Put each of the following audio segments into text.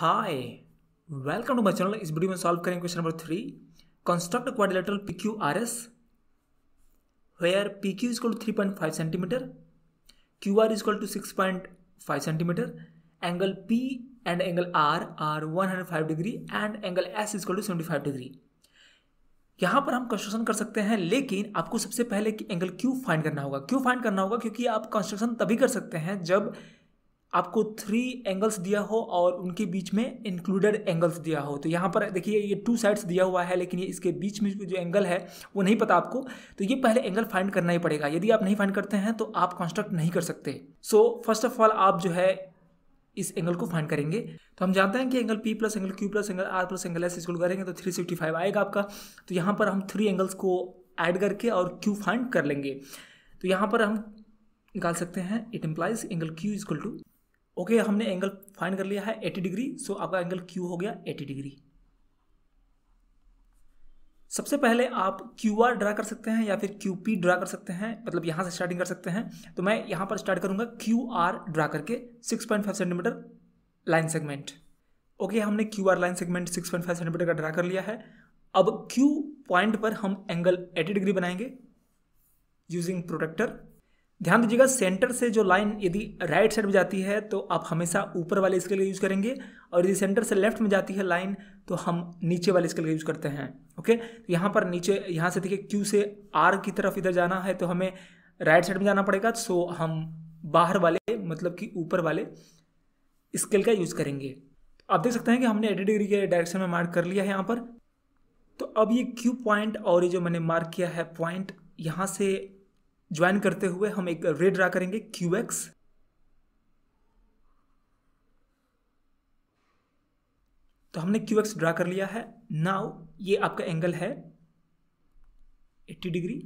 hi welcome to my channel इस video में solve करेंगे question number three construct quadrilateral P Q R S where P Q is equal to three point five centimetre Q R is to six point five centimetre angle P and angle R are one hundred five degree and angle S is equal to seventy five degree यहाँ पर हम construction कर सकते हैं लेकिन आपको सबसे पहले कि एंगल क्यू फाइंड करना होगा क्यों फाइंड करना होगा क्योंकि आप कंस्ट्रक्शन तभी कर सकते हैं जब आपको थ्री एंगल्स दिया हो और उनके बीच में इंक्लूडेड एंगल्स दिया हो तो यहाँ पर देखिए ये टू साइड्स दिया हुआ है लेकिन ये इसके बीच में जो एंगल है वो नहीं पता आपको तो ये पहले एंगल फाइंड करना ही पड़ेगा यदि आप नहीं फाइंड करते हैं तो आप कंस्ट्रक्ट नहीं कर सकते सो फर्स्ट ऑफ ऑल आप जो है इस एंगल को फाइंड करेंगे तो हम जानते हैं कि angle P plus angle Q plus angle R plus angle S इसको करेंगे तो थ्री सिक्सटी फाइव आएगा आपका तो यहाँ पर हम थ्री एंगल्स को ऐड करके और क्यू फाइंड कर लेंगे तो यहाँ पर हम निकाल सकते हैं it implies angle Q is equal to okay okay, हमने एंगल फाइन कर लिया है 80 डिग्री सो आपका एंगल क्यू हो गया 80 डिग्री सबसे पहले आप क्यू आर ड्रा कर सकते हैं या फिर क्यू पी ड्रा कर सकते हैं मतलब यहां से स्टार्टिंग कर सकते हैं तो मैं यहां पर स्टार्ट करूंगा क्यू आर ड्रा करके 6.5 सेंटीमीटर लाइन सेगमेंट ओके हमने Q R line segment 6.5 centimetre का ड्रा कर लिया है अब क्यू पॉइंट पर हम एंगल 80 डिग्री बनाएंगे यूजिंग प्रोटेक्टर ध्यान दीजिएगा सेंटर से जो लाइन यदि राइट साइड में जाती है तो आप हमेशा ऊपर वाले स्केल का यूज़ करेंगे और यदि सेंटर से लेफ्ट में जाती है लाइन तो हम नीचे वाले स्केल का यूज़ करते हैं ओके तो यहाँ पर नीचे यहाँ से देखिए क्यू से आर की तरफ इधर जाना है तो हमें राइट साइड में जाना पड़ेगा सो हम बाहर वाले मतलब कि ऊपर वाले स्केल का यूज़ करेंगे आप देख सकते हैं कि हमने एटी डिग्री के डायरेक्शन में मार्क कर लिया है यहाँ पर तो अब ये क्यू पॉइंट और ये जो मैंने मार्क किया है पॉइंट यहाँ से ज्वाइन करते हुए हम एक रे ड्रा करेंगे क्यू एक्स तो हमने क्यू एक्स ड्रा कर लिया है नाउ ये आपका एंगल है 80 डिग्री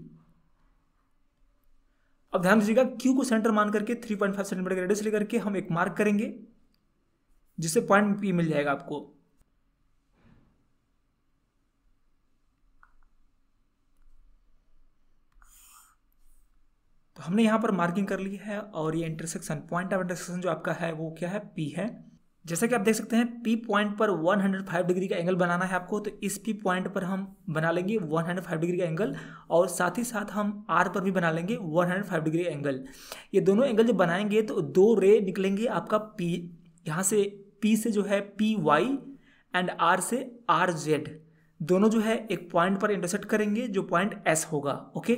अब ध्यान दीजिएगा क्यू को सेंटर मान करके 3.5 सेंटीमीटर के रेडियस लेकर के हम एक मार्क करेंगे जिससे पॉइंट पी मिल जाएगा आपको हमने यहाँ पर मार्किंग कर ली है और ये इंटरसेक्शन पॉइंट ऑफ इंटरसेक्शन जो आपका है वो क्या है पी है जैसा कि आप देख सकते हैं पी पॉइंट पर 105 डिग्री का एंगल बनाना है आपको तो इस पी पॉइंट पर हम बना लेंगे 105 डिग्री का एंगल और साथ ही साथ हम आर पर भी बना लेंगे 105 डिग्री एंगल ये दोनों एंगल जब बनाएंगे तो दो रे निकलेंगे आपका पी यहाँ से पी से जो है पी वाई एंड आर से आर जेड दोनों जो है एक पॉइंट पर इंटरसेक्ट करेंगे जो पॉइंट एस होगा ओके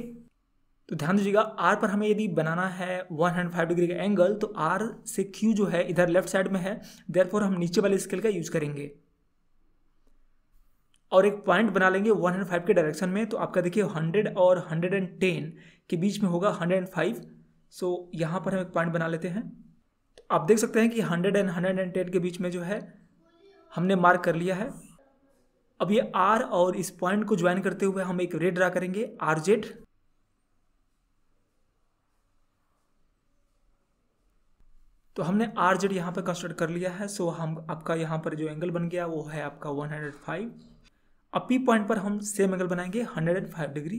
तो ध्यान दीजिएगा आर पर हमें यदि बनाना है 105 डिग्री का एंगल तो आर से क्यू जो है इधर लेफ्ट साइड में है देयरफॉर हम नीचे वाले स्केल का यूज करेंगे और एक पॉइंट बना लेंगे 105 के डायरेक्शन में तो आपका देखिए 100 और 110 के बीच में होगा 105 सो यहाँ पर हम एक पॉइंट बना लेते हैं तो आप देख सकते हैं कि 100 एंड 110 के बीच में जो है हमने मार्क कर लिया है अब ये आर और इस पॉइंट को ज्वाइन करते हुए हम एक रेड ड्रा करेंगे आर जेड तो हमने आर जेड यहाँ पर कंस्ट्रक्ट कर लिया है सो हम आपका यहाँ पर जो एंगल बन गया वो है आपका 105 अब पी पॉइंट पर हम सेम एंगल बनाएंगे 105 डिग्री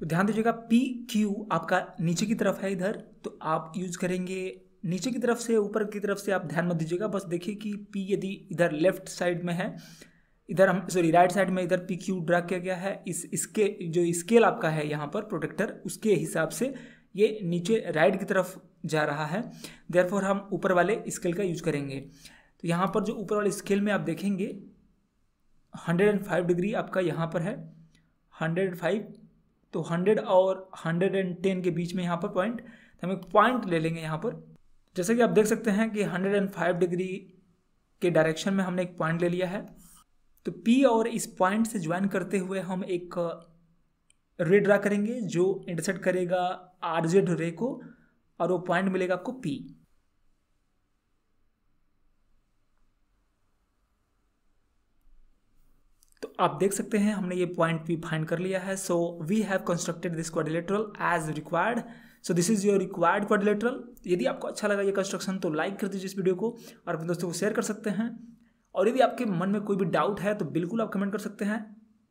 तो ध्यान दीजिएगा पी क्यू आपका नीचे की तरफ है इधर तो आप यूज करेंगे नीचे की तरफ से ऊपर की तरफ से आप ध्यान मत दीजिएगा बस देखिए कि पी यदि इधर लेफ्ट साइड में है इधर हम सॉरी राइट साइड में इधर पी क्यू ड्रा किया गया है इस इसके जो स्केल आपका है यहाँ पर प्रोटेक्टर उसके हिसाब से ये नीचे राइट की तरफ जा रहा है देयरफॉर हम ऊपर वाले स्केल का यूज करेंगे तो यहाँ पर जो ऊपर वाले स्केल में आप देखेंगे 105 डिग्री आपका यहाँ पर है 105 तो 100 और 110 के बीच में यहाँ पर पॉइंट तो हम एक पॉइंट ले लेंगे यहाँ पर जैसे कि आप देख सकते हैं कि 105 डिग्री के डायरेक्शन में हमने एक पॉइंट ले लिया है तो पी और इस पॉइंट से ज्वाइन करते हुए हम एक रे ड्रा करेंगे जो इंटरसेप्ट करेगा आर जेड रे को और वो पॉइंट मिलेगा आपको पी तो आप देख सकते हैं हमने ये पॉइंट पी फाइंड कर लिया है so we have constructed this quadrilateral as required so this is your required quadrilateral यदि आपको अच्छा लगा ये कंस्ट्रक्शन तो लाइक कर दीजिए इस वीडियो को और अपने दोस्तों को शेयर कर सकते हैं और यदि आपके मन में कोई भी डाउट है तो बिल्कुल आप कमेंट कर सकते हैं